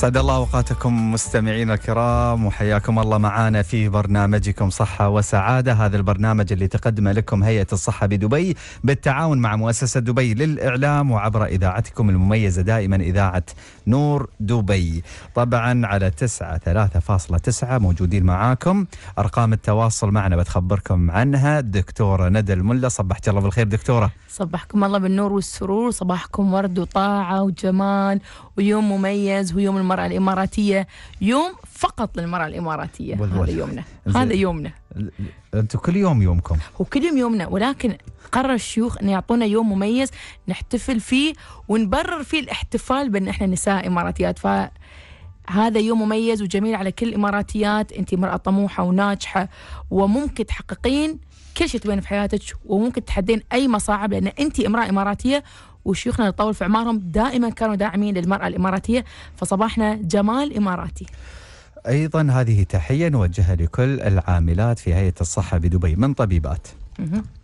سعد الله اوقاتكم مستمعينا الكرام وحياكم الله معنا في برنامجكم صحه وسعاده هذا البرنامج اللي تقدمه لكم هيئه الصحه بدبي بالتعاون مع مؤسسه دبي للاعلام وعبر اذاعتكم المميزه دائما اذاعه نور دبي طبعا على 93.9 3.9 موجودين معاكم ارقام التواصل معنا بتخبركم عنها الدكتوره ندى الملا صبحت الله بالخير دكتوره صبحكم الله بالنور والسرور صباحكم ورد وطاعه وجمال ويوم مميز هو يوم المرأة الإماراتية يوم فقط للمرأة الإماراتية هذا يومنا هذا يومنا أنتم كل يوم يومكم هو كل يوم يومنا ولكن قرر الشيوخ أن يعطونا يوم مميز نحتفل فيه ونبرر فيه الاحتفال بأن إحنا نساء إماراتيات ف هذا يوم مميز وجميل على كل الاماراتيات انت امراه طموحه وناجحه وممكن تحققين كل شيء تبين في حياتك وممكن تحدين اي مصاعب لان انت امراه اماراتيه وشيوخنا نطول في اعمارهم دائما كانوا داعمين للمراه الاماراتيه فصباحنا جمال اماراتي ايضا هذه تحيه نوجهها لكل العاملات في هيئه الصحه بدبي من طبيبات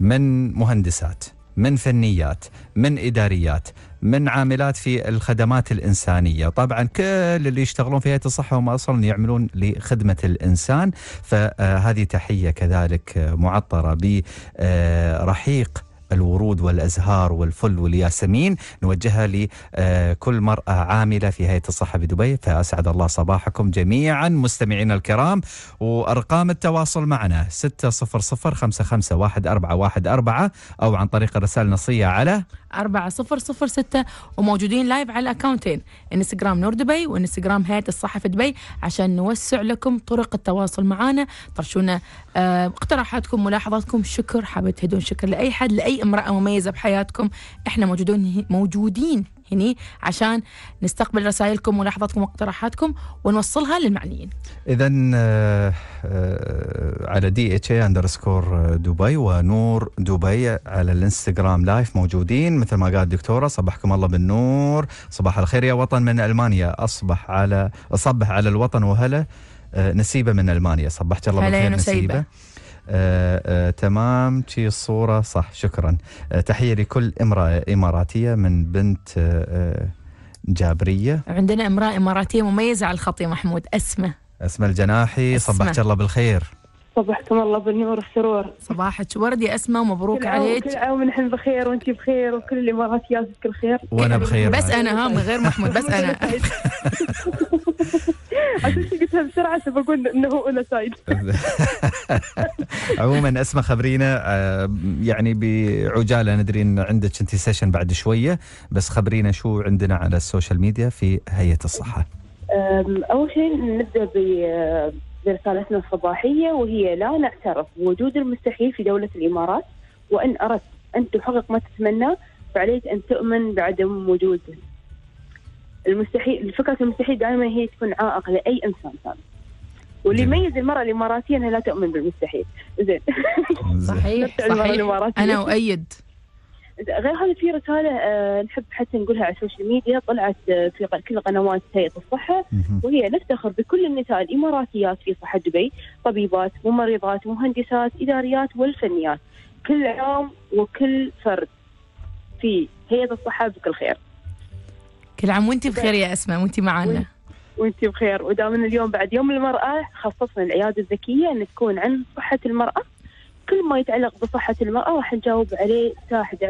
من مهندسات من فنيات من اداريات من عاملات في الخدمات الإنسانية طبعا كل اللي يشتغلون في هيئة الصحة هم أصلا يعملون لخدمة الإنسان فهذه تحية كذلك معطرة برحيق الورود والأزهار والفل والياسمين نوجهها لكل مرأة عاملة في هيئة الصحة بدبي فأسعد الله صباحكم جميعا مستمعينا الكرام وأرقام التواصل معنا 600 551 أو عن طريق الرسالة النصية على أربعة صفر صفر ستة وموجودين لايف على الأكاونتين انستغرام نور دبي وانستغرام هيئة الصحف دبي عشان نوسع لكم طرق التواصل معنا طرشونا آه، اقتراحاتكم ملاحظاتكم شكر حابة تهدون شكر لأي حد لأي امرأة مميزة بحياتكم احنا موجودين موجودين هني عشان نستقبل رسائلكم وملاحظاتكم واقتراحاتكم ونوصلها للمعنيين اذا آه، آه، على دي اتش اي اندرسكور دبي ونور دبي على الانستغرام لايف موجودين مثل ما قال الدكتوره صبحكم الله بالنور صباح الخير يا وطن من المانيا اصبح على اصبح على الوطن وهلا آه، نسيبه من المانيا صبحت الله بالخير نسيبه, نسيبة. آه، آه، تمام شي الصورة صح شكرا آه، تحية لكل امرأة إماراتية من بنت جابرية عندنا امرأة إماراتية مميزة على الخط يا محمود أسمة أسمة الجناحي صبحك الله بالخير صبحكم الله بالنور والسرور صباحك ورد يا اسماء مبروك عليك كل عام ونحن بخير وانت بخير وكل الاماراتيات بكل خير وانا بخير بس انا ها من غير محمود بس انا عشان قلتها بسرعه بقول انه اولى عموما اسماء خبرينا آه، يعني بعجاله ندري ان عندك انت سيشن بعد شويه بس خبرينا شو عندنا على السوشيال ميديا في هيئه الصحه اول شيء نبدا آه، برسالتنا الصباحيه وهي لا نعترف بوجود المستحيل في دوله الامارات وان اردت ان تحقق ما تتمنى فعليك ان تؤمن بعدم وجوده المستحيل فكره المستحيل دائما هي تكون عائق لاي انسان ثاني واللي يميز المرأة الإماراتية أنها لا تؤمن بالمستحيل زين صحيح صحيح أنا أؤيد غير هذا في رسالة آه، نحب حتى نقولها على السوشيال ميديا طلعت آه، في كل قنوات هيئة الصحة وهي نفتخر بكل النساء الإماراتيات في صحة دبي طبيبات ممرضات مهندسات إداريات والفنيات كل عام وكل فرد في هيئة الصحة بكل خير كل عام وانت بخير يا اسماء وانت معنا وانت بخير ودامنا اليوم بعد يوم المرأة خصصنا العيادة الذكية ان تكون عن صحة المرأة كل ما يتعلق بصحة المرأة راح نجاوب عليه الساعة 11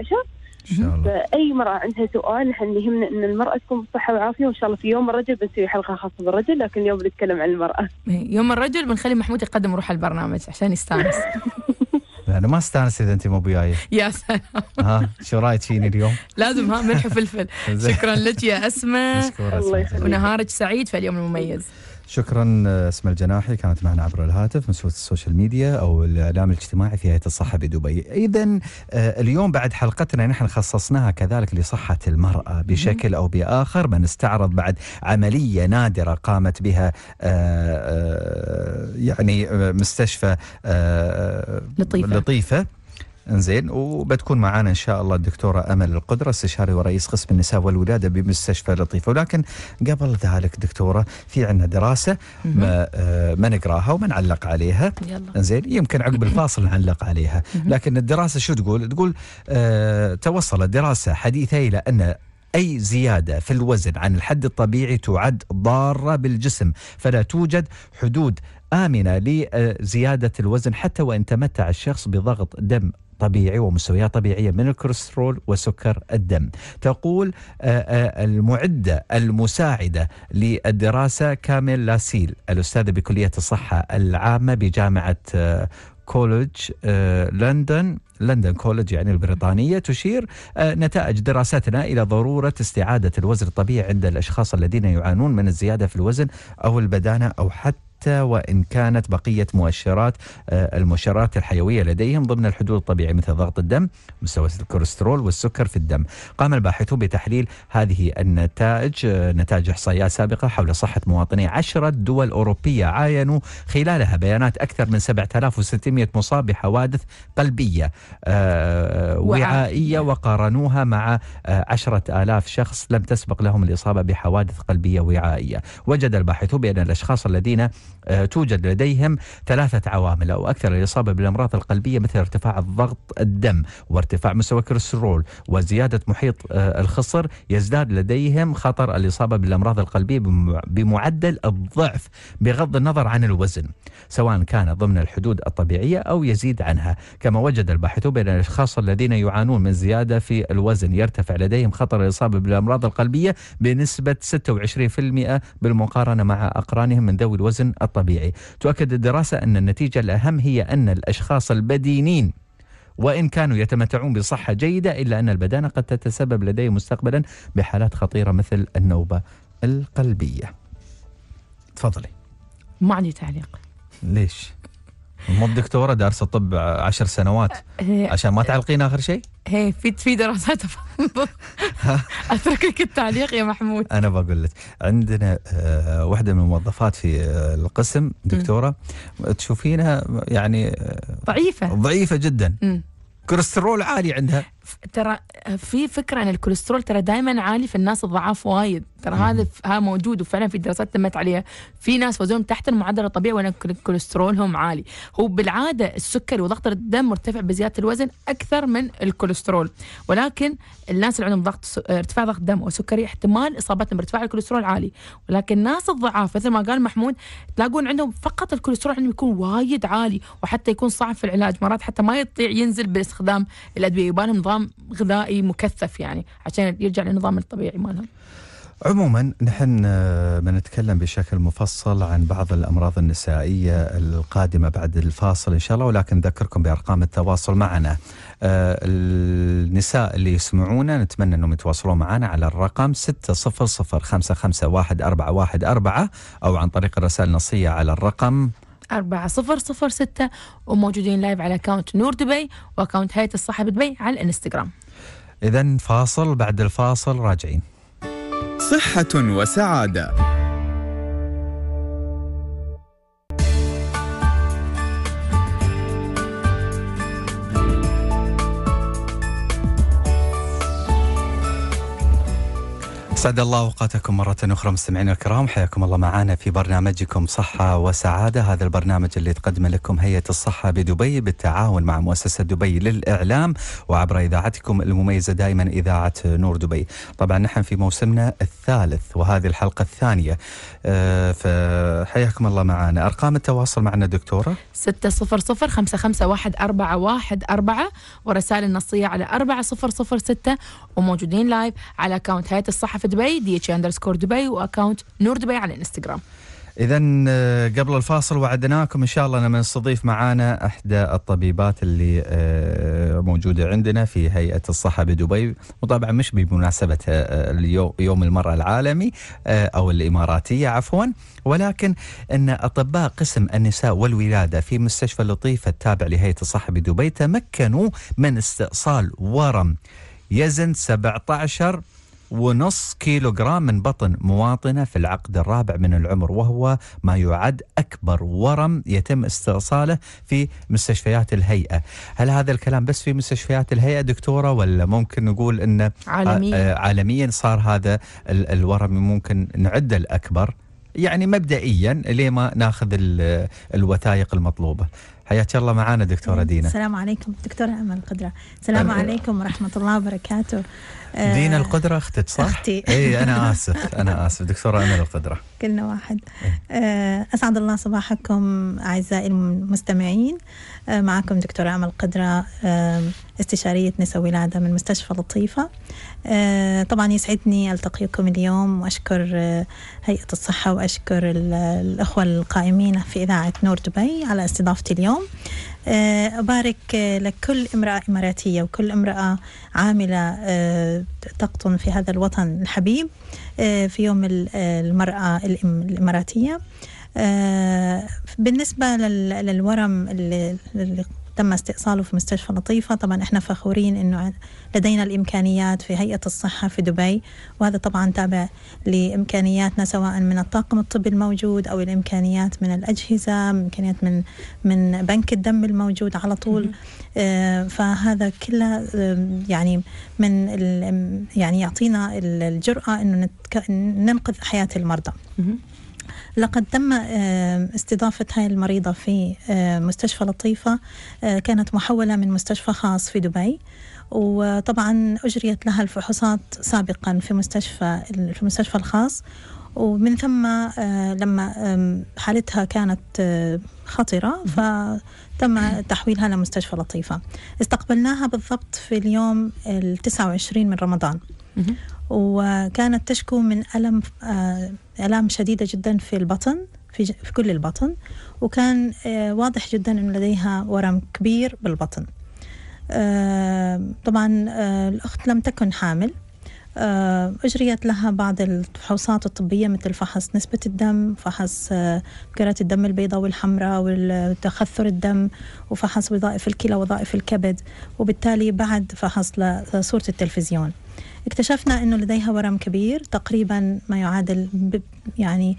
إن شاء الله. فأي مرأة عندها سؤال نحن يهمنا أن المرأة تكون بصحة وعافية وإن شاء الله في يوم الرجل بنسوي حلقة خاصة بالرجل لكن اليوم بنتكلم عن المرأة إيه، يوم الرجل بنخلي محمود يقدم روح البرنامج عشان يستانس انا ما استانس اذا انت مو بياي يا سلام ها شو رايك فيني اليوم؟ لازم ها ملح وفلفل شكرا لك يا اسماء الله ونهارك سعيد في اليوم المميز شكرا آه، اسم الجناحي كانت معنا عبر الهاتف مسؤولة السوشيال ميديا او الاعلام الاجتماعي في هيئه الصحه بدبي. اذا آه، اليوم بعد حلقتنا نحن خصصناها كذلك لصحه المراه بشكل او باخر من استعرض بعد عمليه نادره قامت بها آه، يعني مستشفى لطيفه, لطيفة انزين وبتكون معنا ان شاء الله الدكتوره امل القدره استشاري ورئيس قسم النساء والولاده بمستشفى لطيفه ولكن قبل ذلك دكتوره في عندنا دراسه ما, آه، ما نقراها وما نعلق عليها انزين يمكن عقب الفاصل نعلق عليها لكن الدراسه شو تقول؟ تقول آه توصلت دراسه حديثه الى ان أي زيادة في الوزن عن الحد الطبيعي تعد ضارة بالجسم فلا توجد حدود آمنة لزيادة الوزن حتى وإن تمتع الشخص بضغط دم طبيعي ومستويات طبيعيه من الكوليسترول وسكر الدم. تقول آه، آه، المعده المساعده للدراسه كامل لاسيل الاستاذه بكليه الصحه العامه بجامعه آه، كولج لندن لندن كولج يعني البريطانية تشير نتائج دراستنا إلى ضرورة استعادة الوزن الطبيعي عند الأشخاص الذين يعانون من الزيادة في الوزن أو البدانة أو حتى وإن كانت بقية مؤشرات آه، المؤشرات الحيوية لديهم ضمن الحدود الطبيعية مثل ضغط الدم مستوى الكوليسترول والسكر في الدم قام الباحثون بتحليل هذه النتائج آه، نتائج إحصائيات سابقة حول صحة مواطني عشرة دول أوروبية عاينوا خلالها بيانات أكثر من 7600 مصاب بحوادث قلبية آه، وعائية وقارنوها مع 10000 شخص لم تسبق لهم الإصابة بحوادث قلبية وعائية وجد الباحثون بأن الأشخاص الذين آه، توجد لديهم ثلاثة عوامل أو أكثر الإصابة بالأمراض القلبية مثل ارتفاع الضغط الدم وارتفاع مستوى الكوليسترول وزيادة محيط آه، الخصر يزداد لديهم خطر الإصابة بالأمراض القلبية بمعدل الضعف بغض النظر عن الوزن سواء كان ضمن الحدود الطبيعية أو يزيد عنها كما وجد الباحثون بأن الأشخاص الذين يعانون من زيادة في الوزن يرتفع لديهم خطر الإصابة بالأمراض القلبية بنسبة 26% بالمقارنة مع أقرانهم من ذوي الوزن الطبيعي تؤكد الدراسة أن النتيجة الأهم هي أن الأشخاص البدينين وإن كانوا يتمتعون بصحة جيدة إلا أن البدانة قد تتسبب لديهم مستقبلا بحالات خطيرة مثل النوبة القلبية تفضلي ما عندي تعليق ليش؟ مو الدكتورة دارسة طب عشر سنوات آه، عشان ما آه، تعلقين آخر شيء؟ هي في في دراسات اتركك التعليق يا محمود انا بقول لك عندنا آه، واحده من الموظفات في آه، القسم دكتوره تشوفينها يعني آه، ضعيفه ضعيفه جدا كوليسترول عالي عندها ترى في فكره ان الكوليسترول ترى دائما عالي في الناس الضعاف وايد ترى هذا ها موجود وفعلا في دراسات تمت عليها في ناس وزنهم تحت المعدل الطبيعي وان كوليسترولهم عالي هو بالعاده السكري وضغط الدم مرتفع بزياده الوزن اكثر من الكوليسترول ولكن الناس اللي عندهم ضغط ارتفاع ضغط دم وسكري احتمال اصابتهم بارتفاع الكوليسترول عالي ولكن الناس الضعاف مثل ما قال محمود تلاقون عندهم فقط الكوليسترول عندهم يكون وايد عالي وحتى يكون صعب في العلاج مرات حتى ما يطيع ينزل باستخدام الادويه يبالهم نظام غذائي مكثف يعني عشان يرجع للنظام الطبيعي مالهم عموما نحن بنتكلم آه، بشكل مفصل عن بعض الامراض النسائيه القادمه بعد الفاصل ان شاء الله ولكن نذكركم بارقام التواصل معنا. آه، النساء اللي يسمعونا نتمنى انهم يتواصلون معنا على الرقم 600551414 او عن طريق الرسائل النصيه على الرقم أربعة صفر صفر ستة وموجودين لايف على أكاونت نور دبي وأكاونت هيئة الصحة بدبي على الانستغرام إذا فاصل بعد الفاصل راجعين صحة وسعادة أسعد الله أوقاتكم مرة أخرى مستمعينا الكرام حياكم الله معنا في برنامجكم صحة وسعادة هذا البرنامج اللي تقدمه لكم هيئة الصحة بدبي بالتعاون مع مؤسسة دبي للإعلام وعبر إذاعتكم المميزة دائما إذاعة نور دبي طبعا نحن في موسمنا الثالث وهذه الحلقة الثانية آه، فحياكم الله معنا أرقام التواصل معنا دكتورة 600 ورسائل النصية على 4006 وموجودين لايف على اكونت هيئة الصحة في دبي دبي دي اتش اندرسكور دبي واكونت نور دبي على الانستغرام إذا آه، قبل الفاصل وعدناكم إن شاء الله لما نستضيف معانا إحدى الطبيبات اللي آه، موجودة عندنا في هيئة الصحة بدبي وطبعا مش بمناسبة آه، يوم المرأة العالمي أو الإماراتية عفوا ولكن أن أطباء قسم النساء والولادة في مستشفى لطيفه التابع لهيئة الصحة بدبي تمكنوا من استئصال ورم يزن 17 ونص كيلو جرام من بطن مواطنة في العقد الرابع من العمر وهو ما يعد أكبر ورم يتم استئصاله في مستشفيات الهيئة هل هذا الكلام بس في مستشفيات الهيئة دكتورة ولا ممكن نقول أنه آه، عالميا, آه، عالميا صار هذا الورم ممكن نعده الأكبر يعني مبدئيا ليه ما ناخذ الوثائق المطلوبه حياك الله معانا دكتوره أمم، دينا السلام عليكم دكتوره امل قدره السلام عليكم ورحمه الله وبركاته آه، دينا القدرة أختك صح؟ أختي أي أنا آسف أنا آسف دكتورة أمل القدرة كلنا واحد آه، أسعد الله صباحكم أعزائي المستمعين آه، معكم دكتورة أمل القدرة استشارية نساء ولادة من مستشفى لطيفة طبعا يسعدني ألتقيكم اليوم وأشكر هيئة الصحة وأشكر الأخوة القائمين في إذاعة نور دبي على استضافتي اليوم آه، أبارك آه، لكل امرأة إماراتية وكل امرأة عاملة تقطن آه، في هذا الوطن الحبيب في يوم المرأة الإماراتية بالنسبة للورم اللي تم استئصاله في مستشفى لطيفة طبعا احنا فخورين انه لدينا الامكانيات في هيئة الصحة في دبي وهذا طبعا تابع لامكانياتنا سواء من الطاقم الطبي الموجود او الامكانيات من الاجهزة امكانيات من من بنك الدم الموجود على طول آه، فهذا كله آه، يعني من يعني يعطينا الجرأة انه ننقذ حياة المرضى لقد تم استضافة هاي المريضة في مستشفى لطيفة آه، كانت محولة من مستشفى خاص في دبي وطبعا أجريت لها الفحوصات سابقا في مستشفى في المستشفى الخاص ومن ثم آه، لما حالتها كانت آه، خطرة فتم تحويلها لمستشفى لطيفة استقبلناها بالضبط في اليوم التسعة وعشرين من رمضان وكانت تشكو من ألم آلام آه، شديدة جدا في البطن في, في كل البطن وكان آه، واضح جدا أن لديها ورم كبير بالبطن آه، طبعا الأخت لم تكن حامل أجريت لها بعض الفحوصات الطبية مثل فحص نسبة الدم فحص كرات الدم البيضاء والحمراء وتخثر الدم وفحص وظائف الكلى وظائف الكبد وبالتالي بعد فحص لصورة التلفزيون اكتشفنا أنه لديها ورم كبير تقريبا ما يعادل يعني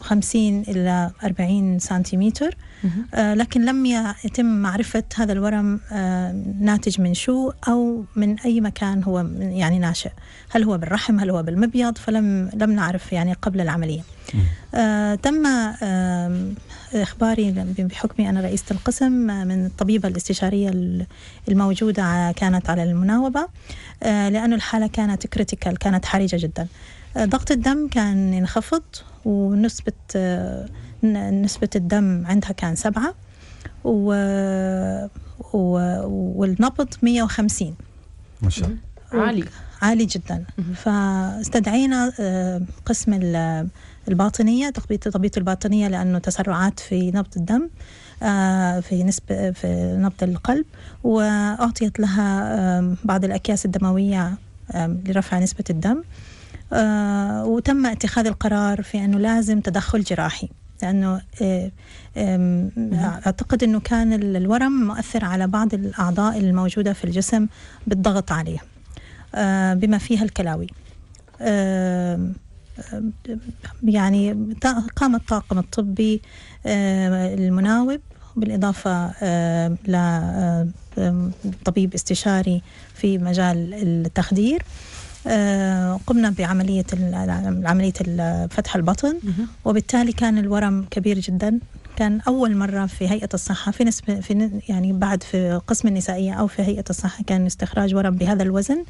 50 آه، إلى 40 سنتيمتر آه، لكن لم يتم معرفة هذا الورم آه، ناتج من شو أو من أي مكان هو يعني ناشئ هل هو بالرحم هل هو بالمبيض فلم لم نعرف يعني قبل العملية آه، تم إخباري بحكمي أنا رئيسة القسم من الطبيبة الاستشارية الموجودة كانت على المناوبة لأن الحالة كانت كريتيكال كانت حرجة جدا ضغط الدم كان ينخفض ونسبة نسبة الدم عندها كان سبعة و... و... والنبض 150 ما شاء الله عالي عالي جدا فاستدعينا آه، قسم الباطنية تغطية الباطنية لأنه تسرعات في نبض الدم آه، في نسبة في نبض القلب وأعطيت لها بعض الأكياس الدموية لرفع نسبة الدم آه، وتم اتخاذ القرار في أنه لازم تدخل جراحي لأنه آه، أعتقد أنه كان الورم مؤثر على بعض الأعضاء الموجودة في الجسم بالضغط عليه آه، بما فيها الكلاوي يعني قام الطاقم الطبي آه، المناوب بالإضافة لطبيب استشاري في مجال التخدير آه، قمنا بعملية عملية فتح البطن وبالتالي كان الورم كبير جدا كان أول مرة في هيئة الصحة في نسبة في يعني بعد في قسم النسائية أو في هيئة الصحة كان استخراج ورم بهذا الوزن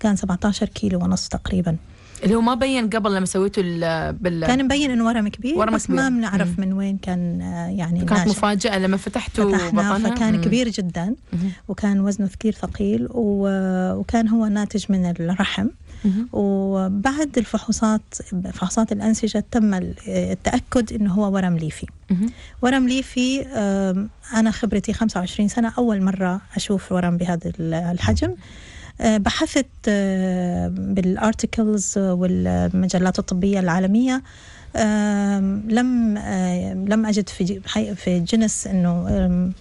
كان 17 كيلو ونص تقريبا اللي هو ما بين قبل لما سويته بال كان مبين انه ورم كبير ورم بس كبير. ما بنعرف من وين كان آه، يعني كانت ناشف. مفاجاه لما فتحته فتحنا فكان مم. كبير جدا وكان وزنه كثير ثقيل وكان هو ناتج من الرحم وبعد الفحوصات فحوصات الأنسجة تم التأكد أنه هو ورم ليفي ورم ليفي أنا خبرتي 25 سنة أول مرة أشوف ورم بهذا الحجم آه، بحثت آه، بالارتكلز والمجلات الطبيه العالميه لم لم اجد في في جنس انه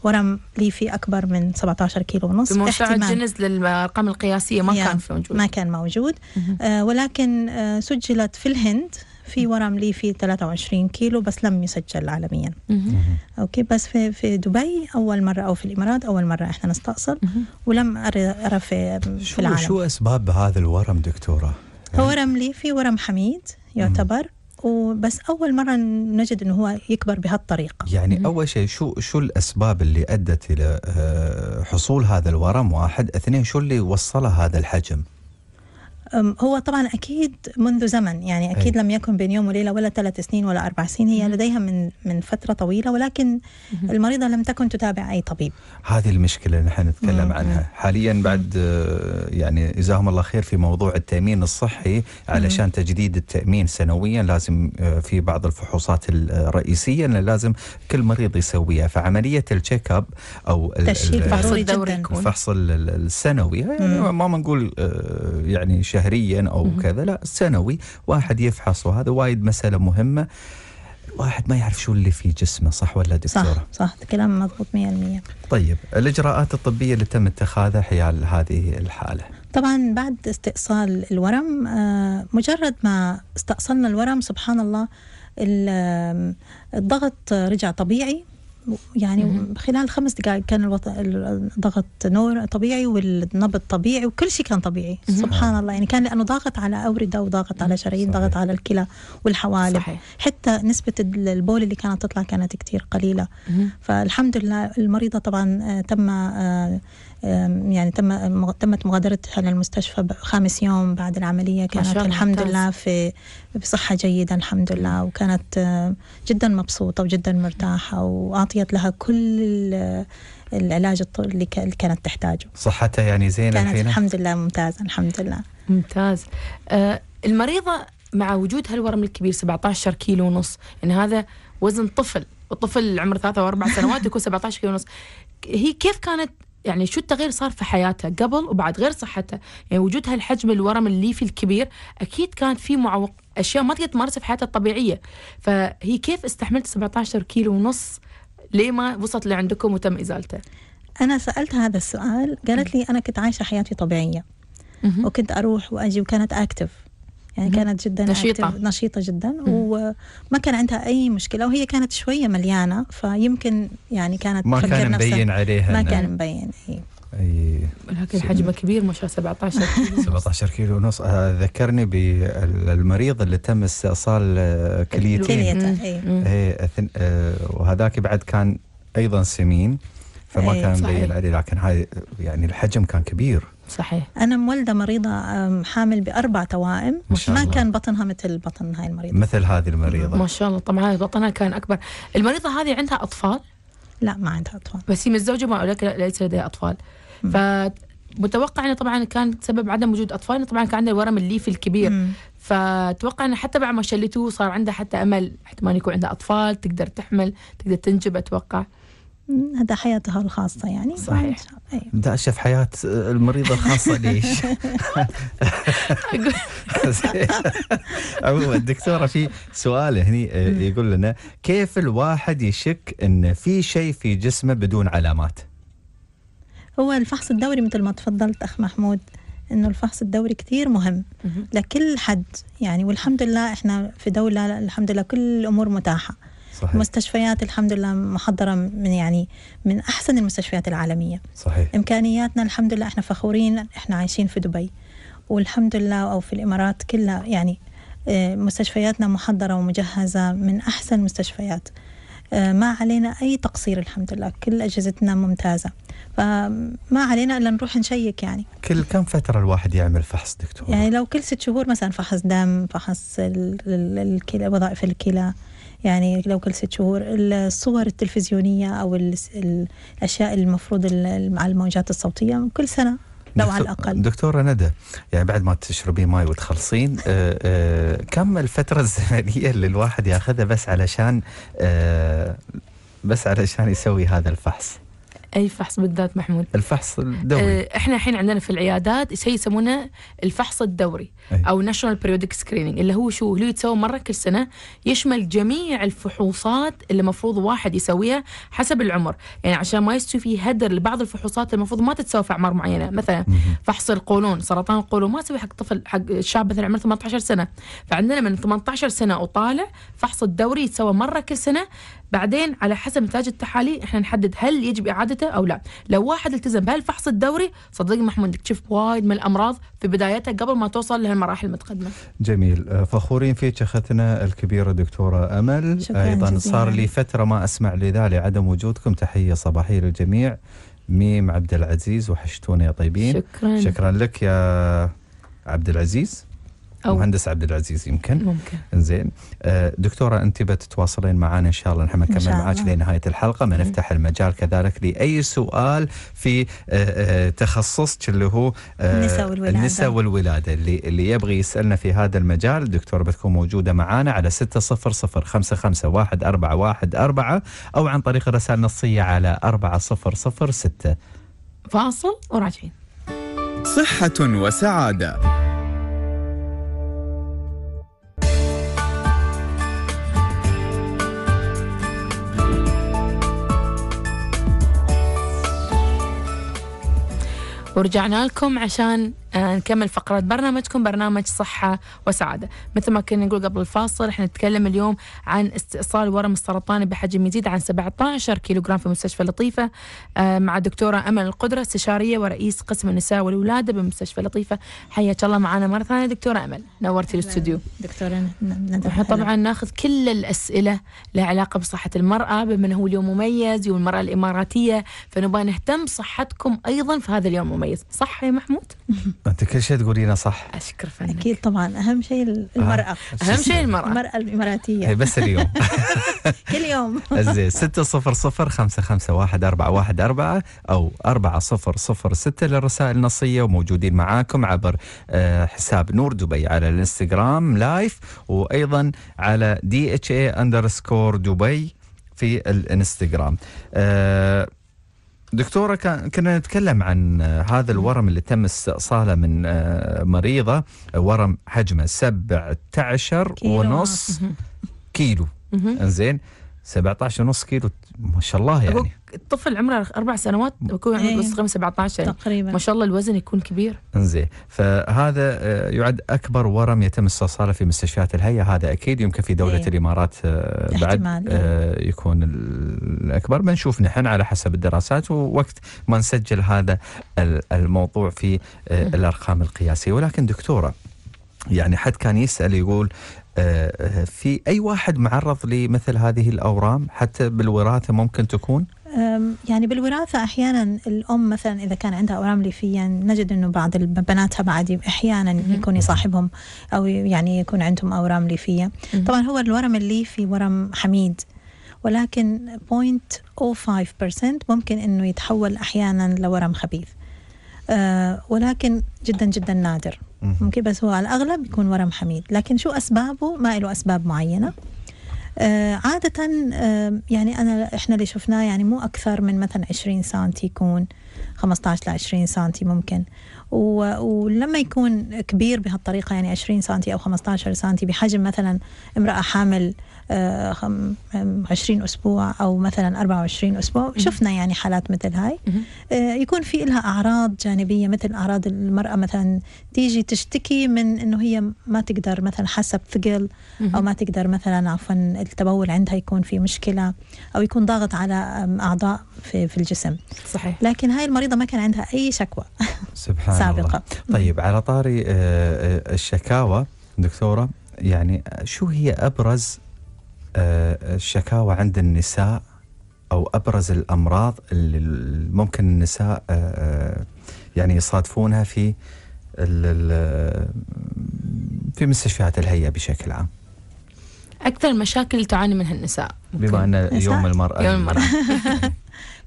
ورم ليفي اكبر من 17 كيلو ونص بمرتعد جنس للارقام القياسيه ما كان كان موجود ما كان موجود آه، ولكن سجلت في الهند في ورم لي في 23 كيلو بس لم يسجل عالميا اوكي بس في في دبي اول مره او في الامارات اول مره احنا نستأصل ولم ارى في, في العالم شو اسباب هذا الورم دكتوره؟ هو يعني ورم لي في ورم حميد يعتبر وبس اول مره نجد انه هو يكبر بهالطريقه يعني مم. اول شيء شو شو الاسباب اللي ادت الى آه، حصول هذا الورم واحد اثنين شو اللي وصله هذا الحجم هو طبعا أكيد منذ زمن يعني أكيد أي. أيوة. لم يكن بين يوم وليلة ولا ثلاث سنين ولا أربع سنين هي لديها من من فترة طويلة ولكن المريضة لم تكن تتابع أي طبيب هذه المشكلة اللي نحن نتكلم عنها حاليا بعد آه، يعني جزاهم الله خير في موضوع التأمين الصحي علشان تجديد التأمين سنويا لازم آه، في بعض الفحوصات الرئيسية آه، اللي لازم كل مريض يسويها فعملية التشيك اب أو تشيك فحص الدوري الفحص السنوي يعني ما بنقول يعني شهر شهريا او كذا لا سنوي واحد يفحص وهذا وايد مساله مهمه الواحد ما يعرف شو اللي في جسمه صح ولا دكتوره؟ صح صح كلام مضبوط 100% طيب الاجراءات الطبيه اللي تم اتخاذها حيال هذه الحاله طبعا بعد استئصال الورم آه، مجرد ما استأصلنا الورم سبحان الله الضغط رجع طبيعي يعني خلال خمس دقائق كان الوط... الضغط نور طبيعي والنبض طبيعي وكل شيء كان طبيعي سبحان الله يعني كان لانه ضاغط على اورده وضاغط على شرايين ضاغط على الكلى والحوالب صحيح. حتى نسبه البول اللي كانت تطلع كانت كثير قليله فالحمد لله المريضه طبعا آه، تم آه، يعني تم تمت مغادرتها للمستشفى خامس يوم بعد العملية كانت الحمد لله في بصحة جيدة الحمد لله وكانت جدا مبسوطة وجدا مرتاحة وأعطيت لها كل العلاج اللي كانت تحتاجه صحتها يعني زينة كانت الحين الحمد لله ممتازة الحمد لله ممتاز آه المريضة مع وجود هالورم الكبير 17 كيلو ونص يعني هذا وزن طفل وطفل عمره ثلاثة وأربع سنوات يكون 17 كيلو ونص هي كيف كانت يعني شو التغيير صار في حياتها قبل وبعد غير صحتها يعني وجود هالحجم الورم الليفي الكبير اكيد كان في معوق اشياء ما تقدر تمارسها في حياتها الطبيعيه فهي كيف استحملت 17 كيلو ونص ليه ما وصلت لعندكم وتم ازالته انا سالت هذا السؤال قالت لي انا كنت عايشه حياتي طبيعيه وكنت اروح واجي وكانت اكتف يعني كانت جدا نشيطة نشيطة جدا وما كان عندها أي مشكلة وهي كانت شوية مليانة فيمكن يعني كانت ما كان مبين عليها ما كان مبين إيه. أي اي لكن حجمه كبير ما شاء 17 كيلو 17 كيلو ونص آه، ذكرني بالمريض اللي تم استئصال آه، كليتين اي إيه، آه، وهذاك بعد كان ايضا سمين فما إيه، كان مبين عليه لكن هاي يعني الحجم كان كبير صحيح انا مولده مريضه حامل باربع توائم ما, ما كان بطنها مثل بطن هاي المريضه مثل هذه المريضه ما شاء الله طبعا بطنها كان اكبر المريضه هذه عندها اطفال لا ما عندها اطفال بس هي متزوجه ما لك ليس لديها اطفال ف متوقع انه طبعا كان سبب عدم وجود اطفال طبعا كان عنده ورم الليفي الكبير مم. فتوقع انه حتى بعد ما شلتوه صار عندها حتى امل احتمال يكون عندها اطفال تقدر تحمل تقدر تنجب اتوقع هذا حياتها الخاصة يعني صحيح أيوة. بدي أشوف حياة المريضة الخاصة ليش عموما الدكتورة في سؤال هني آه، يقول لنا كيف الواحد يشك أن في شيء في جسمه بدون علامات هو الفحص الدوري مثل ما تفضلت أخ محمود انه الفحص الدوري كثير مهم لكل حد يعني والحمد لله احنا في دوله الحمد لله كل الامور متاحه صحيح. مستشفيات الحمد لله محضرة من يعني من أحسن المستشفيات العالمية صحيح. إمكانياتنا الحمد لله إحنا فخورين إحنا عايشين في دبي والحمد لله أو في الإمارات كلها يعني آه، مستشفياتنا محضرة ومجهزة من أحسن المستشفيات آه، ما علينا أي تقصير الحمد لله كل أجهزتنا ممتازة فما علينا إلا نروح نشيك يعني كل كم فترة الواحد يعمل فحص دكتور؟ يعني لو كل ست شهور مثلا فحص دم فحص الكلى وظائف الكلى يعني لو كل ست شهور الصور التلفزيونية أو الأشياء المفروض مع الموجات الصوتية كل سنة لو على الاقل دكتوره ندى يعني بعد ما تشربين ماي وتخلصين آه، آه، كم الفتره الزمنيه اللي الواحد ياخذها بس علشان آه، بس علشان يسوي هذا الفحص اي فحص بالذات محمود الفحص الدوري احنا الحين عندنا في العيادات شيء يسمونه الفحص الدوري او ناشونال بريودك سكريننج اللي هو شو اللي يتسوى مره كل سنه يشمل جميع الفحوصات اللي المفروض واحد يسويها حسب العمر يعني عشان ما يستوي في هدر لبعض الفحوصات المفروض ما تتسوى في اعمار معينه مثلا فحص القولون سرطان القولون ما تسوي حق طفل حق شاب مثلا عمره 18 سنه فعندنا من 18 سنه وطالع فحص الدوري يتسوى مره كل سنه بعدين على حسب نتائج التحاليل احنا نحدد هل يجب اعادته او لا لو واحد التزم بهالفحص الدوري صدقني محمود تكتشف تشوف وايد من الامراض في بدايتها قبل ما توصل لهالمراحل المتقدمه. جميل آه، فخورين فيك اختنا الكبيره دكتوره امل شكرا آه، ايضا جزيلا. صار لي فتره ما اسمع لذا لعدم وجودكم تحيه صباحيه للجميع ميم عبد العزيز وحشتونا يا طيبين شكرا شكرا لك يا عبد العزيز أو مهندس عبد العزيز يمكن ممكن زين آه، دكتوره انت بتتواصلين معنا ان شاء الله نحن نكمل معك لنهايه الحلقه ما نفتح المجال كذلك لاي سؤال في آه، آه، تخصصك اللي هو النساء والولاده والولاده اللي اللي يبغي يسالنا في هذا المجال الدكتوره بتكون موجوده معنا على 6005511414 او عن طريق الرسائل النصيه على 4006 فاصل وراجعين صحه وسعاده ورجعنا لكم عشان آه، نكمل فقرات برنامجكم برنامج صحة وسعادة مثل ما كنا نقول قبل الفاصل احنا نتكلم اليوم عن استئصال ورم السرطان بحجم يزيد عن 17 كيلوغرام في مستشفى لطيفة آه، مع دكتورة أمل القدرة استشارية ورئيس قسم النساء والولادة بمستشفى لطيفة حياك الله معنا مرة ثانية دكتورة أمل نورتي الاستوديو دكتورة احنا طبعا ناخذ كل الأسئلة لها علاقة بصحة المرأة بما هو اليوم مميز يوم المرأة الإماراتية فنبغى نهتم بصحتكم أيضا في هذا اليوم مميز صح يا محمود؟ انت كل شيء تقولينه صح اشكر فنك اكيد طبعا اهم شيء المراه آه. اهم شيء المراه المراه الاماراتيه هي بس اليوم كل يوم زين 6 0 0 5 5 1 4 1 4 او 4 0 0 6 للرسائل النصيه وموجودين معاكم عبر آه، حساب نور دبي على الانستغرام لايف وايضا على دي اتش اي اندرسكور دبي في الانستغرام أه دكتورة كنا نتكلم عن آه، هذا الورم اللي تم استئصاله من آه، مريضة آه، ورم حجمه 17 ونص كيلو انزين 17 ونص كيلو ما شاء الله يعني الطفل عمره اربع سنوات ويكون عمره ايه. 17 يعني. تقريبا ما شاء الله الوزن يكون كبير انزين فهذا آه، يعد اكبر ورم يتم استصاله في مستشفيات الهيئه هذا اكيد يمكن في دوله ايه. الامارات آه، بعد إيه. آه، يكون الاكبر بنشوف نحن على حسب الدراسات ووقت ما نسجل هذا الموضوع في الارقام القياسيه ولكن دكتوره يعني حد كان يسأل يقول آه، في اي واحد معرض لمثل هذه الاورام حتى بالوراثه ممكن تكون؟ يعني بالوراثة أحيانا الأم مثلا إذا كان عندها أورام ليفية نجد أنه بعض بناتها بعد أحيانا يكون يصاحبهم أو يعني يكون عندهم أورام ليفية طبعا هو الورم الليفي ورم حميد ولكن 0.05% ممكن أنه يتحول أحيانا لورم خبيث آه، ولكن جدا جدا نادر ممكن بس هو على الأغلب يكون ورم حميد لكن شو أسبابه ما له أسباب معينة آه عادة آه يعني أنا إحنا اللي شفناه يعني مو أكثر من مثلا 20 سنتي يكون 15 ل 20 سنتي ممكن ولما يكون كبير بهالطريقة يعني 20 سنتي أو 15 سنتي بحجم مثلا امرأة حامل 20 آه، أسبوع أو مثلا 24 أسبوع شفنا يعني حالات مثل هاي آه، يكون في لها أعراض جانبية مثل أعراض المرأة مثلا تيجي تشتكي من أنه هي ما تقدر مثلا حسب ثقل أو ما تقدر مثلا عفوا التبول عندها يكون في مشكلة أو يكون ضاغط على أعضاء في, في الجسم صحيح لكن هاي المريضة ما كان عندها أي شكوى سبحان سابقة الله. طيب على طاري آه، الشكاوى دكتورة يعني شو هي أبرز آه، الشكاوى عند النساء او ابرز الامراض اللي ممكن النساء آه، آه، يعني يصادفونها في في مستشفيات الهيئه بشكل عام. اكثر مشاكل تعاني منها النساء بما ان يوم المراه يوم المراه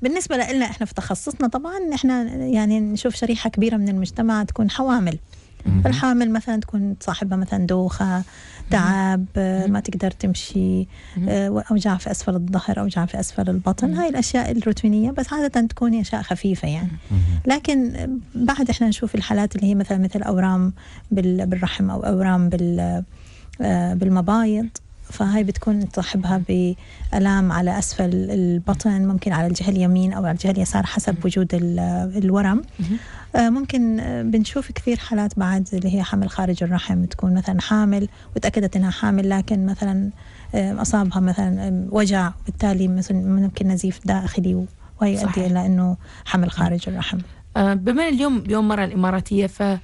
بالنسبه لنا احنا في تخصصنا طبعا احنا يعني نشوف شريحه كبيره من المجتمع تكون حوامل الحامل مثلا تكون صاحبها مثلا دوخة تعب ما تقدر تمشي آه، أوجاع في أسفل الظهر أوجاع في أسفل البطن هاي الأشياء الروتينية بس عادة تكون أشياء خفيفة يعني لكن بعد إحنا نشوف الحالات اللي هي مثلا مثل أورام بالرحم أو أورام آه، بالمبايض فهاي بتكون تصاحبها بألام على أسفل البطن ممكن على الجهة اليمين أو على الجهة اليسار حسب وجود الورم آه، ممكن آه، بنشوف كثير حالات بعد اللي هي حمل خارج الرحم تكون مثلا حامل وتأكدت أنها حامل لكن مثلا آه، أصابها مثلا وجع بالتالي ممكن نزيف داخلي ويؤدي إلى أنه حمل خارج الرحم بما اليوم يوم مرة الإماراتية ف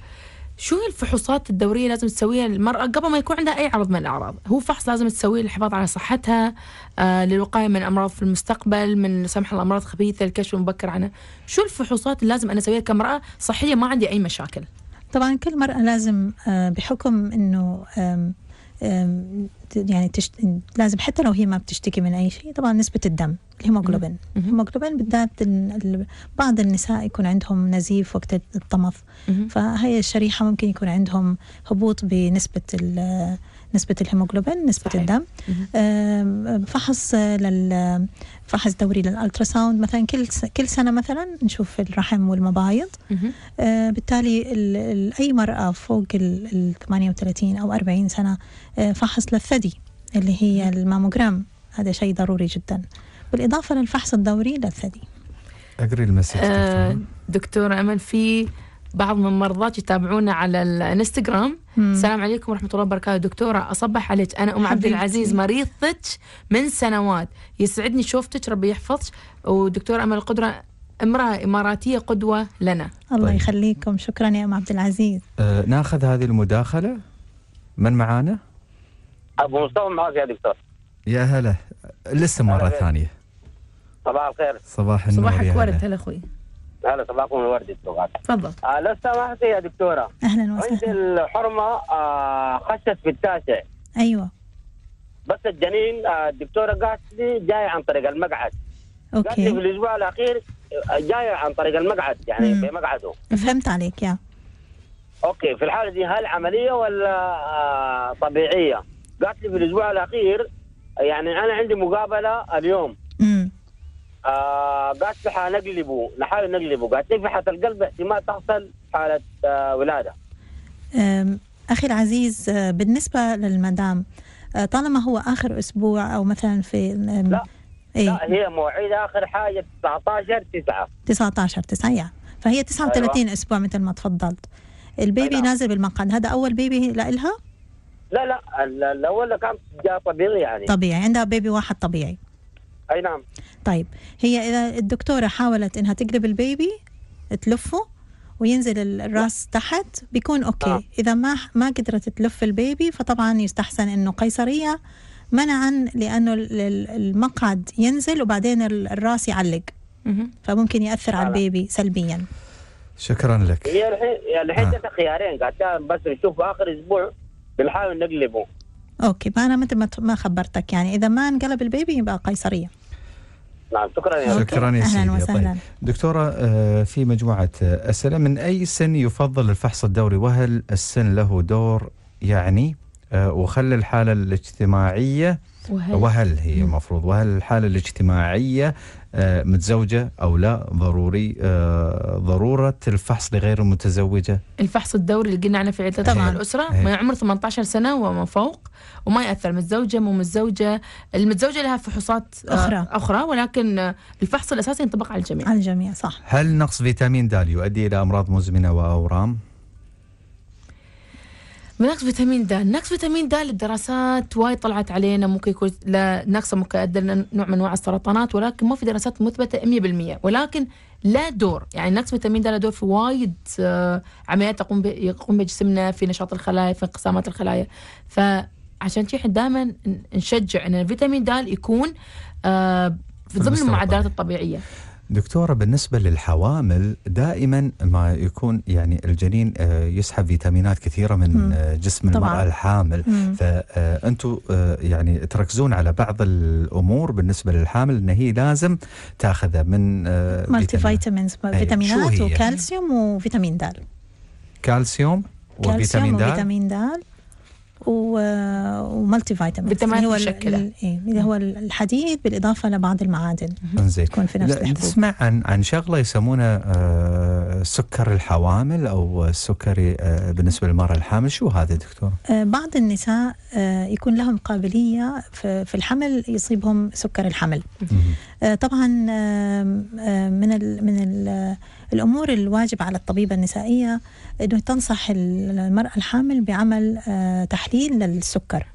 شو هي الفحوصات الدوريه لازم تسويها للمراه قبل ما يكون عندها اي عرض من الاعراض هو فحص لازم تسويه للحفاظ على صحتها آه للوقايه من امراض في المستقبل من سمح الله امراض خبيثه الكشف المبكر عنها شو الفحوصات اللي لازم انا اسويها كامراه صحيه ما عندي اي مشاكل طبعا كل مرأة لازم آه، بحكم أنه يعني تشت... لازم حتى لو هي ما بتشتكي من اي شيء طبعا نسبه الدم الهيموجلوبين الهيموجلوبين بالذات بعض النساء يكون عندهم نزيف وقت الطمث فهي الشريحه ممكن يكون عندهم هبوط بنسبه نسبة الهيموجلوبين نسبة صحيح. الدم فحص لل فحص دوري للالتراساوند مثلا كل كل سنه مثلا نشوف الرحم والمبايض آه بالتالي الـ الـ اي مراه فوق ال 38 او 40 سنه آه فحص للثدي اللي هي الماموجرام هذا شيء ضروري جدا بالاضافه للفحص الدوري للثدي اجري المسج آه دكتور امل في بعض من مرضاك يتابعونا على الانستغرام السلام عليكم ورحمه الله وبركاته دكتوره اصبح عليك انا ام عبد العزيز مريضتك من سنوات يسعدني شوفتك ربي يحفظك ودكتوره امل القدره امرأة إماراتية قدوة لنا الله طيب. يخليكم شكرا يا أم عبد العزيز آه ناخذ هذه المداخلة من معانا؟ أبو مصطفى معك يا دكتور يا هلا لسه مرة ثانية صباح الخير صباح النور صباحك ورد هلا أخوي هلا صباحكم الورد الدكتور تفضل آه لو سمحتي يا دكتوره اهلا وسهلا عندي الحرمه آه خشت في التاسع ايوه بس الجنين آه الدكتوره قالت لي جاي عن طريق المقعد اوكي قالت لي في الاسبوع الاخير آه، جاي عن طريق المقعد يعني مم. في مقعده فهمت عليك يا اوكي في الحاله دي هل عمليه ولا آه طبيعيه؟ قالت لي في الاسبوع الاخير يعني انا عندي مقابله اليوم آه قالت لي حنقلبه نحاول نقلبه قالت لي في حالة القلب احتمال تحصل حالة آه ولادة أخي العزيز آه، بالنسبة للمدام آه، طالما هو آخر أسبوع أو مثلا في لا إيه؟ لا هي موعد آخر حاجة 19 9 19 9 يعني فهي 39 أيوة. أسبوع مثل ما تفضلت البيبي أيوة. نازل بالمقعد هذا أول بيبي لها؟ لا لا الأول كان جاء طبيعي يعني طبيعي عندها بيبي واحد طبيعي اي نعم طيب هي اذا الدكتوره حاولت انها تقلب البيبي تلفه وينزل الراس نعم. تحت بيكون اوكي آه. اذا ما ما قدرت تلف البيبي فطبعا يستحسن انه قيصريه منعا لانه المقعد ينزل وبعدين الراس يعلق فممكن ياثر على نعم. البيبي سلبيا شكرا لك هي الحين الحين آه. خيارين قاعد بس نشوف اخر اسبوع بنحاول نقلبه اوكي ما انا مثل ما خبرتك يعني اذا ما انقلب البيبي يبقى قيصريه نعم شكرا يا شكرا يا سيدي أهلاً وسهلاً. طيب، دكتورة آه، في مجموعة أسئلة من أي سن يفضل الفحص الدوري وهل السن له دور يعني آه، وخل الحالة الاجتماعية وهل, وهل هي المفروض وهل الحالة الاجتماعية آه، متزوجة أو لا ضروري آه، ضرورة الفحص لغير المتزوجة الفحص الدوري اللي قلنا عنه في عدة طبعا الأسرة من عمر 18 سنة وما فوق وما يأثر متزوجة مو متزوجة المتزوجة لها فحوصات آه، أخرى أخرى ولكن الفحص الأساسي ينطبق على الجميع على الجميع صح هل نقص فيتامين د يؤدي إلى أمراض مزمنة وأورام؟ نقص فيتامين د نقص فيتامين د الدراسات وايد طلعت علينا ممكن يكون نقص مؤدي نوع لنوع من انواع السرطانات ولكن ما في دراسات مثبته 100% ولكن لا دور يعني نقص فيتامين د له دور في وايد آه، عمليات تقوم يقوم بجسمنا في نشاط الخلايا في انقسامات الخلايا فعشان شي دائما نشجع ان الفيتامين د يكون آه، في ضمن المعدلات الطبيعيه دكتورة بالنسبة للحوامل دائما ما يكون يعني الجنين آه، يسحب فيتامينات كثيرة من مم. آه، جسم طبعا. المرأة الحامل فأنتوا آه، يعني تركزون على بعض الأمور بالنسبة للحامل أن هي لازم تأخذها من مالتي فيتامينز فيتامينات وكالسيوم وفيتامين د كالسيوم وفيتامين د ومالتي فيتامين بالتمارين المشكله اللي هو إيه، الحديد بالاضافه لبعض المعادن زين تكون في نفس الحبوب تسمع عن عن شغله يسمونها آه، سكر الحوامل او السكري آه، بالنسبه للمراه الحامل شو هذا دكتور؟ آه، بعض النساء يكون لهم قابليه في الحمل يصيبهم سكر الحمل طبعا من من ال الأمور الواجب على الطبيبة النسائية أنه تنصح المرأة الحامل بعمل آه، تحليل للسكر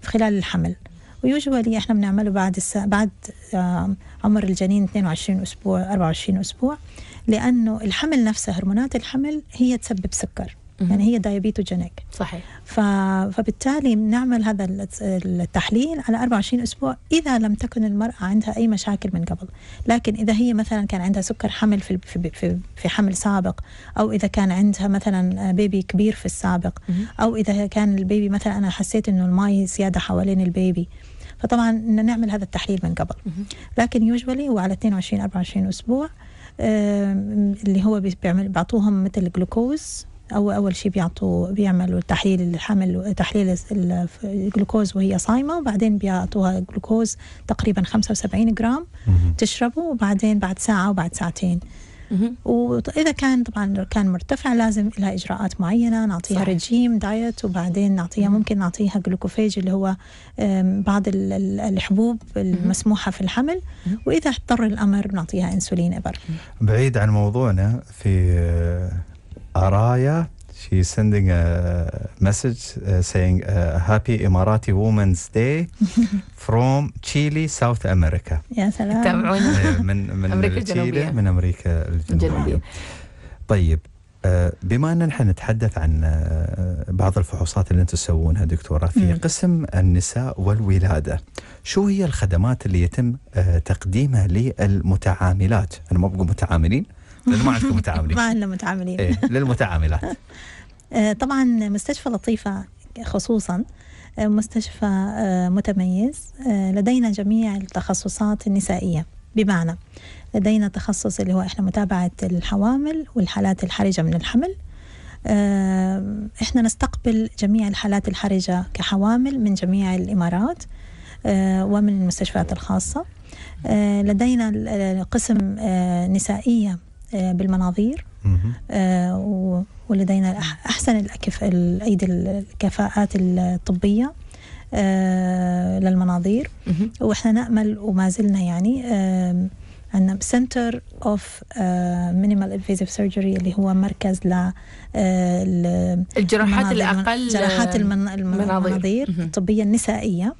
في خلال الحمل ويوجوالي احنا بنعمله بعد الس... بعد آه، عمر الجنين 22 اسبوع 24 اسبوع لانه الحمل نفسه هرمونات الحمل هي تسبب سكر يعني هي دايابيتوجينيك صحيح ف... فبالتالي نعمل هذا التحليل على 24 اسبوع اذا لم تكن المراه عندها اي مشاكل من قبل لكن اذا هي مثلا كان عندها سكر حمل في في, في حمل سابق او اذا كان عندها مثلا بيبي كبير في السابق او اذا كان البيبي مثلا انا حسيت انه الماي زياده حوالين البيبي فطبعا نعمل هذا التحليل من قبل لكن يوجولي هو على 22 24 اسبوع اللي هو بيعمل بيعطوهم مثل جلوكوز أو أول شيء بيعطوا بيعملوا تحليل الحمل تحليل الجلوكوز وهي صايمة وبعدين بيعطوها جلوكوز تقريبا 75 جرام تشربه وبعدين بعد ساعة وبعد ساعتين واذا كان طبعا كان مرتفع لازم لها اجراءات معينه نعطيها صحيح. رجيم دايت وبعدين نعطيها ممكن نعطيها جلوكوفيج اللي هو بعض الحبوب المسموحه في الحمل واذا اضطر الامر نعطيها انسولين ابر بعيد عن موضوعنا في Araya. She's sending a message uh, saying, uh, Happy Emirati Women's Day from Chile, South America. يا سلام من من امريكا الجنوبيه من امريكا الجنوبيه. طيب آه، بما ان نحن نتحدث عن آه، بعض الفحوصات اللي انتم تسوونها دكتوره في قسم النساء والولاده، شو هي الخدمات اللي يتم آه، تقديمها للمتعاملات؟ انا ما بقول متعاملين، لانه ما عندكم متعاملين ما عندنا متعاملين إيه للمتعاملات آه، طبعا مستشفى لطيفه خصوصا آه، مستشفى آه، متميز لدينا جميع التخصصات النسائيه بمعنى لدينا تخصص اللي هو احنا متابعه الحوامل والحالات الحرجه من الحمل احنا نستقبل جميع الحالات الحرجه كحوامل من جميع الامارات ومن المستشفيات الخاصه لدينا قسم نسائيه آه، بالمناظير آه، ولدينا أحسن الأيدي الكفاءات الطبية آه، للمناظير وإحنا نأمل وما زلنا يعني عندنا سنتر اوف مينيمال انفيزيف سيرجري اللي هو مركز ل الجراحات الاقل جراحات المن... المناظير الطبيه النسائيه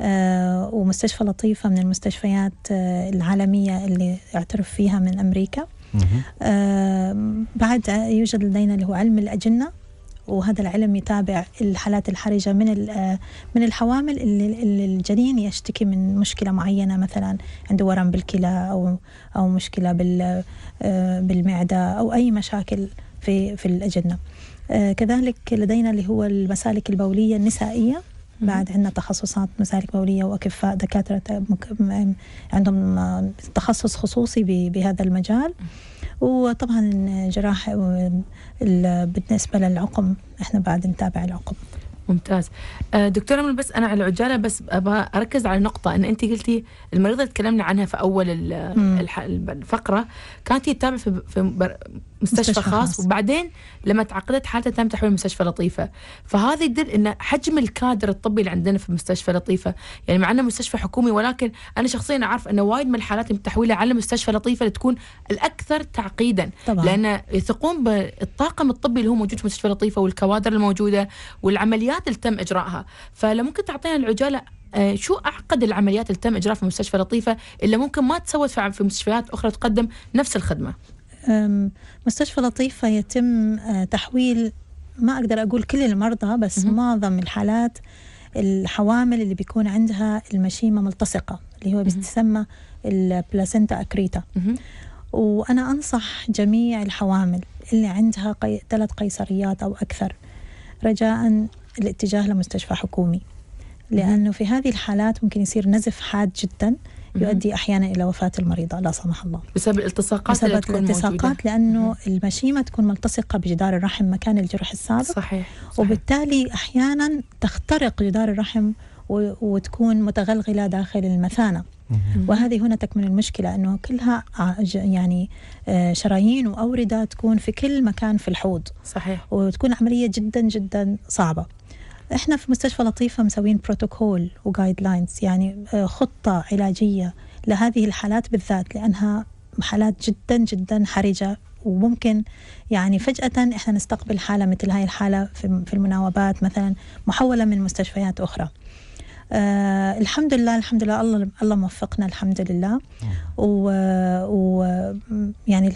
آه ومستشفى لطيفه من المستشفيات العالميه اللي اعترف فيها من امريكا آه، بعد يوجد لدينا اللي هو علم الأجنة وهذا العلم يتابع الحالات الحرجة من آه، من الحوامل اللي الجنين يشتكي من مشكلة معينة مثلا عنده ورم بالكلى أو أو مشكلة بال آه، بالمعدة أو أي مشاكل في في الأجنة كذلك لدينا اللي هو المسالك البولية النسائية بعد عندنا تخصصات مسالك بولية وأكفاء دكاترة عندهم آه، تخصص خصوصي بهذا المجال وطبعا جراحة آه، بالنسبة للعقم احنا بعد نتابع العقم ممتاز آه، دكتورة من بس أنا على العجالة بس أبغى أركز على نقطة أن أنت قلتي المريضة اللي تكلمنا عنها في أول الفقرة كانت تتابع في مستشفى, خاص, خاص وبعدين لما تعقدت حالته تم تحويل مستشفى لطيفه فهذا يدل ان حجم الكادر الطبي اللي عندنا في مستشفى لطيفه يعني مع انه مستشفى حكومي ولكن انا شخصيا اعرف انه وايد من الحالات تحويلها على مستشفى لطيفه لتكون الاكثر تعقيدا طبعا. لان يثقون بالطاقم الطبي اللي هو موجود في مستشفى لطيفه والكوادر الموجوده والعمليات اللي تم اجراءها فلو ممكن تعطينا العجاله آه، شو اعقد العمليات اللي تم اجراءها في مستشفى لطيفه اللي ممكن ما تسوت في مستشفيات اخرى تقدم نفس الخدمه مستشفى لطيفة يتم آه، تحويل ما أقدر أقول كل المرضى بس معظم الحالات الحوامل اللي بيكون عندها المشيمة ملتصقة اللي هو بيسمى البلاسنتا أكريتا مم. وأنا أنصح جميع الحوامل اللي عندها قي... ثلاث قيصريات أو أكثر رجاء الاتجاه لمستشفى حكومي لأنه في هذه الحالات ممكن يصير نزف حاد جدا يؤدي احيانا الى وفاه المريضه لا سمح الله بسبب الالتصاقات بسبب الالتصاقات لانه المشيمه تكون ملتصقه بجدار الرحم مكان الجرح السابق صحيح, صحيح. وبالتالي احيانا تخترق جدار الرحم وتكون متغلغله داخل المثانه وهذه هنا تكمن المشكله انه كلها يعني آه، شرايين واورده تكون في كل مكان في الحوض صحيح وتكون عمليه جدا جدا صعبه احنا في مستشفى لطيفه مسوين بروتوكول وجايد لاينز يعني آه، خطه علاجيه لهذه الحالات بالذات لانها حالات جدا جدا حرجه وممكن يعني فجأة احنا نستقبل حالة مثل هاي الحالة في المناوبات مثلا محولة من مستشفيات أخرى آه الحمد لله الحمد لله الله الله موفقنا الحمد لله آه. و, و يعني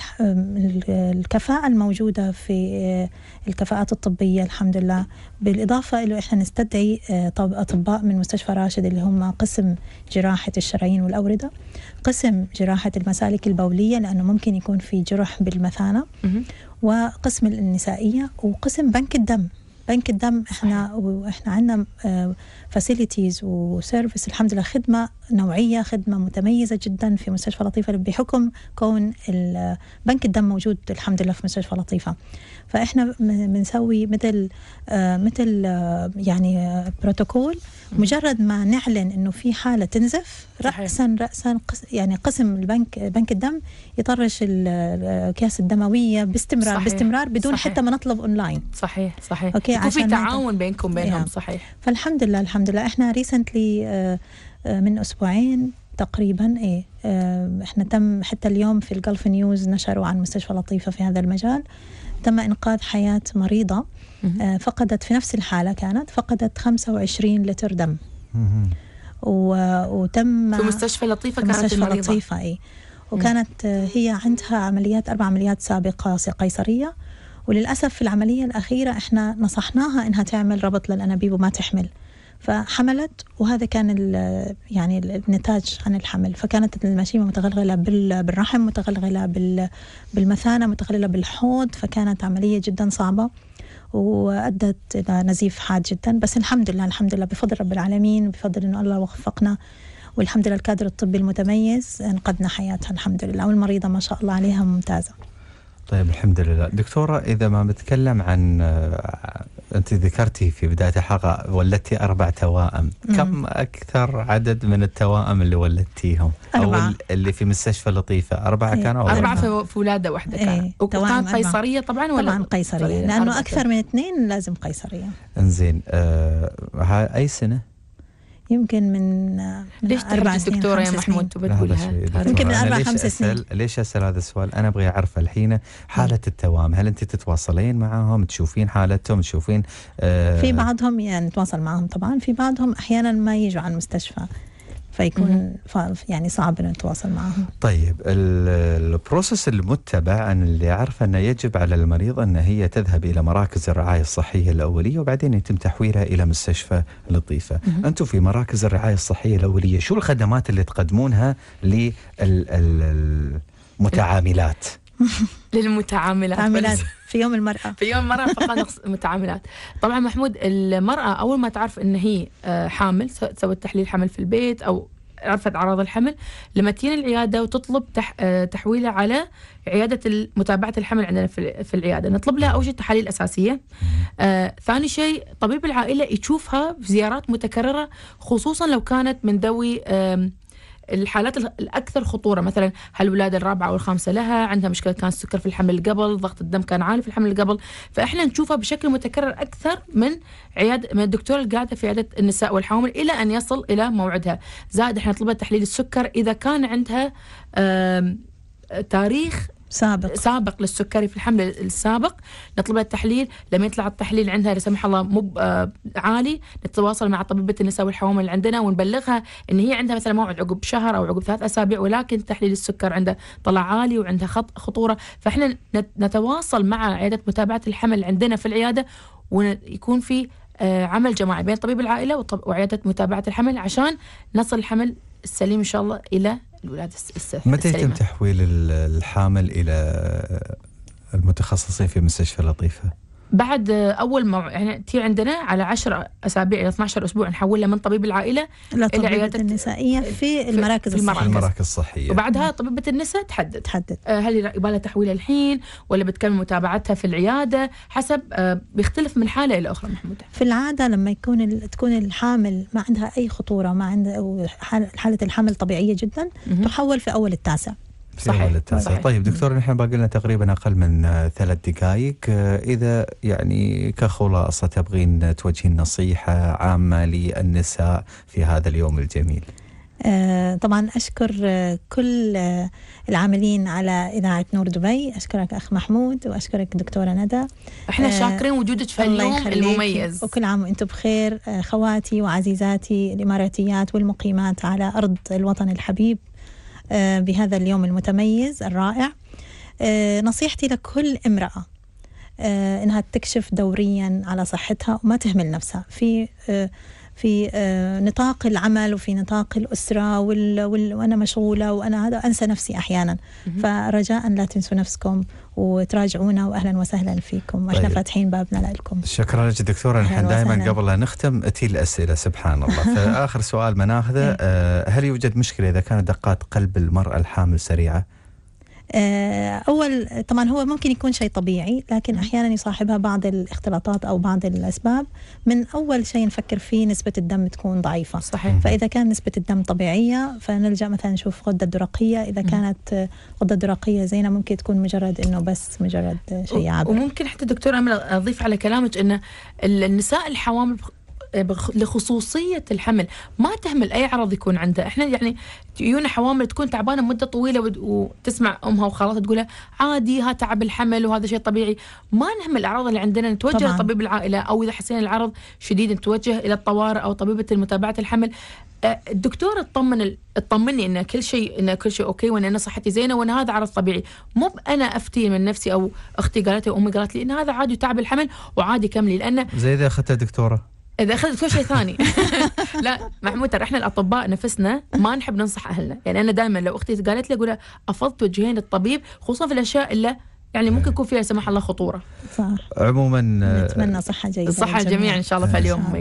الكفاءة الموجودة في آه، الكفاءات الطبية الحمد لله بالإضافة إلى إحنا نستدعي آه، أطباء من مستشفى راشد اللي هم قسم جراحة الشرايين والأوردة قسم جراحة المسالك البولية لأنه ممكن يكون في جرح بالمثانة وقسم النسائية وقسم بنك الدم بنك الدم احنا واحنا عندنا فاسيليتيز آه، وسيرفيس الحمد لله خدمه نوعيه خدمه متميزه جدا في مستشفى لطيفه بحكم كون بنك الدم موجود الحمد لله في مستشفى لطيفه فاحنا بنسوي مثل آه، مثل آه، يعني آه، بروتوكول مجرد ما نعلن انه في حاله تنزف راسا راسا يعني قسم البنك بنك الدم يطرش الاكياس الدمويه باستمرار صحيح. باستمرار بدون صحيح. حتى ما نطلب اونلاين صحيح صحيح اوكي يكون في تعاون بينكم بينهم يعني. نعم. صحيح فالحمد لله الحمد لله احنا ريسنتلي من اسبوعين تقريبا إيه احنا تم حتى اليوم في الجلف نيوز نشروا عن مستشفى لطيفة في هذا المجال تم إنقاذ حياة مريضة آه، فقدت في نفس الحالة كانت فقدت 25 لتر دم و... وتم في مستشفى لطيفة كانت مستشفى المريضة. لطيفة إيه وكانت آه، هي عندها عمليات أربع عمليات سابقة قيصرية وللأسف في العملية الأخيرة إحنا نصحناها إنها تعمل ربط للأنابيب وما تحمل فحملت وهذا كان ال يعني النتاج عن الحمل فكانت المشيمة متغلغلة بالرحم متغلغلة بالمثانة متغلغلة بالحوض فكانت عملية جدا صعبة وأدت إلى نزيف حاد جدا بس الحمد لله الحمد لله بفضل رب العالمين بفضل إنه الله وفقنا والحمد لله الكادر الطبي المتميز انقذنا حياتها الحمد لله والمريضة ما شاء الله عليها ممتازة طيب الحمد لله دكتورة إذا ما بتكلم عن أنت ذكرتي في بداية الحلقة ولدتي أربع توائم كم أكثر عدد من التوائم اللي ولدتيهم أربعة. أو اللي في مستشفى لطيفة أربعة ايه. كانوا أربعة في, في ولادة واحدة إيه. كانت وكانت قيصرية طبعا ولا طبعا قيصرية لأنه أكثر من اثنين لازم قيصرية انزين آه أي سنة يمكن من, من ليش أربع سنين الدكتورة يا محمود تبتقولها يمكن من أربع خمس سنين ليش أسأل هذا السؤال أنا أبغي أعرف الحين حالة التوام هل أنت تتواصلين معهم تشوفين حالتهم تشوفين آه في بعضهم يعني نتواصل معهم طبعا في بعضهم أحيانا ما يجوا على المستشفى فيكون يعني صعب انه نتواصل معهم. طيب البروسس المتبع انا اللي اعرفه انه يجب على المريض ان هي تذهب الى مراكز الرعايه الصحيه الاوليه وبعدين يتم تحويلها الى مستشفى لطيفه. انتم في مراكز الرعايه الصحيه الاوليه شو الخدمات اللي تقدمونها للمتعاملات للمتعاملات تعاملات في يوم المرأة في يوم المرأة فقط متعاملات طبعا محمود المرأة أول ما تعرف أن هي آه، حامل سوت تحليل حمل في البيت أو عرفت اعراض الحمل لما تجينا العياده وتطلب تح... آه، تحويلها على عياده متابعه الحمل عندنا في, في العياده نطلب لها اول شيء تحاليل اساسيه آه، ثاني شيء طبيب العائله يشوفها في زيارات متكرره خصوصا لو كانت من ذوي آه، الحالات الاكثر خطوره مثلا هل الولاده الرابعه او الخامسه لها عندها مشكله كان السكر في الحمل قبل ضغط الدم كان عالي في الحمل قبل فاحنا نشوفها بشكل متكرر اكثر من عياده من الدكتوره القاعده في عياده النساء والحوامل الى ان يصل الى موعدها زائد احنا نطلبها تحليل السكر اذا كان عندها تاريخ سابق سابق للسكري في الحمل السابق نطلب التحليل لما يطلع التحليل عندها لا سمح الله مو آه، عالي نتواصل مع طبيبه النساء والحوامل اللي عندنا ونبلغها ان هي عندها مثلا موعد عقب شهر او عقب ثلاث اسابيع ولكن تحليل السكر عندها طلع عالي وعندها خط خطوره فاحنا نتواصل مع عياده متابعه الحمل عندنا في العياده ويكون في آه، عمل جماعي بين طبيب العائله وعياده متابعه الحمل عشان نصل الحمل السليم ان شاء الله الى الولاده السليمه متى يتم تحويل الحامل الى المتخصصين في مستشفى لطيفه؟ بعد اول ما يعني تي عندنا على 10 اسابيع الى 12 اسبوع نحولها من طبيب العائله الى عياده النسائيه في المراكز في الصحيه المراكز الصحيه وبعدها طبيبه النساء تحدد تحدد آه، هل يبالها تحويلها الحين ولا بتكمل متابعتها في العياده حسب آه، بيختلف من حاله الى اخرى محمود في العاده لما يكون تكون الحامل ما عندها اي خطوره ما عندها حاله الحمل طبيعيه جدا تحول في اول التاسع صحيح صحيح. طيب دكتور نحن باقي لنا تقريبا اقل من آه، ثلاث دقائق آه، اذا يعني كخلاصه تبغين توجهين نصيحه عامه للنساء في هذا اليوم الجميل آه، طبعا أشكر كل العاملين على إذاعة نور دبي أشكرك أخ محمود وأشكرك دكتورة ندى إحنا شاكرين وجودك في اليوم المميز وكل عام وأنتم بخير خواتي وعزيزاتي الإماراتيات والمقيمات على أرض الوطن الحبيب آه، بهذا اليوم المتميز الرائع آه، نصيحتي لكل امرأة آه، انها تكشف دوريا على صحتها وما تهمل نفسها في في آه، نطاق العمل وفي نطاق الأسرة وال... وال... وأنا مشغولة وأنا هذا أنسى نفسي أحيانا فرجاء لا تنسوا نفسكم وتراجعونا واهلا وسهلا فيكم واحنا طيب. فاتحين بابنا لكم شكرا لك دكتوره نحن دائما قبل لا نختم اتي الاسئله سبحان الله فاخر سؤال بناخذه إيه. آه، هل يوجد مشكله اذا كانت دقات قلب المراه الحامل سريعه؟ آه، أول طبعا هو ممكن يكون شيء طبيعي لكن أحيانا يصاحبها بعض الاختلاطات أو بعض الأسباب من أول شيء نفكر فيه نسبة الدم تكون ضعيفة صحيح. فإذا كان نسبة الدم طبيعية فنلجأ مثلا نشوف غدة درقية إذا كانت غدة درقية زينة ممكن تكون مجرد إنه بس مجرد شيء عادي وممكن حتى دكتور أمل أضيف على كلامك إنه النساء الحوامل لخصوصيه الحمل ما تهمل اي عرض يكون عنده احنا يعني يجونا حوامل تكون تعبانه مده طويله وتسمع امها وخالتها تقول عادي ها تعب الحمل وهذا شيء طبيعي ما نهمل الاعراض اللي عندنا نتوجه لطبيب العائله او اذا حسينا العرض شديد نتوجه الى الطوارئ او طبيبه متابعه الحمل أه، الدكتور اطمن اطمني ان كل شيء ان كل شيء اوكي وان انا صحتي زينه وان هذا عرض طبيعي مو انا افتي من نفسي او اختي قالت لي امي قالت لي ان هذا عادي تعب الحمل وعادي كملي لانه زي اذا اخذتها دكتوره اذا اخذت كل شيء ثاني لا محمود ترى احنا الاطباء نفسنا ما نحب ننصح اهلنا يعني انا دائما لو اختي قالت لي اقول افضل توجهين للطبيب خصوصا في الاشياء اللي يعني ممكن إيه. يكون فيها سمح الله خطوره صح عموما نتمنى صحه جيده الصحه الجميع ان شاء الله في إيه. اليوم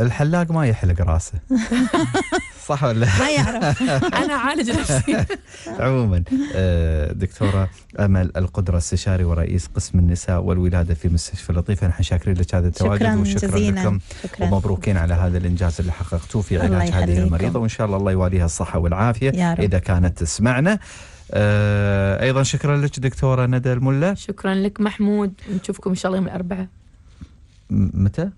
الحلاق ما يحلق راسه صح ولا ما يعرف انا اعالج نفسي عموما آه، دكتوره امل القدره استشاري ورئيس قسم النساء والولاده في مستشفى لطيفه نحن شاكرين لك هذا التواجد شكرا وشكرا جزينا. لكم شكرا. ومبروكين على هذا الانجاز اللي حققتوه في علاج هذه المريضه وان شاء الله الله يواليها الصحه والعافيه اذا كانت تسمعنا آه، ايضا شكرا لك دكتوره ندى الملا شكرا لك محمود نشوفكم ان شاء الله يوم الاربعاء متى؟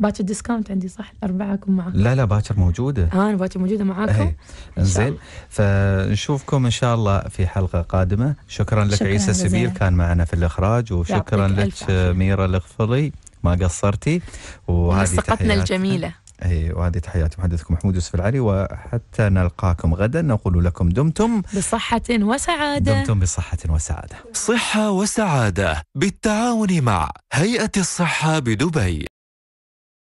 باكر ديسكاونت عندي صح الاربعاء اكون معاكم لا لا باكر موجوده اه انا باكر موجوده معاكم إيه. زين فنشوفكم ان شاء الله في حلقه قادمه شكرا لك شكرا عيسى سبيل كان معنا في الاخراج وشكرا لك ميرا الغفلي ما قصرتي وهذه ثقتنا الجميله اي وهذه تحياتي محدثكم محمود يوسف العري وحتى نلقاكم غدا نقول لكم دمتم بصحة وسعادة دمتم بصحة وسعادة صحة وسعادة بالتعاون مع هيئة الصحة بدبي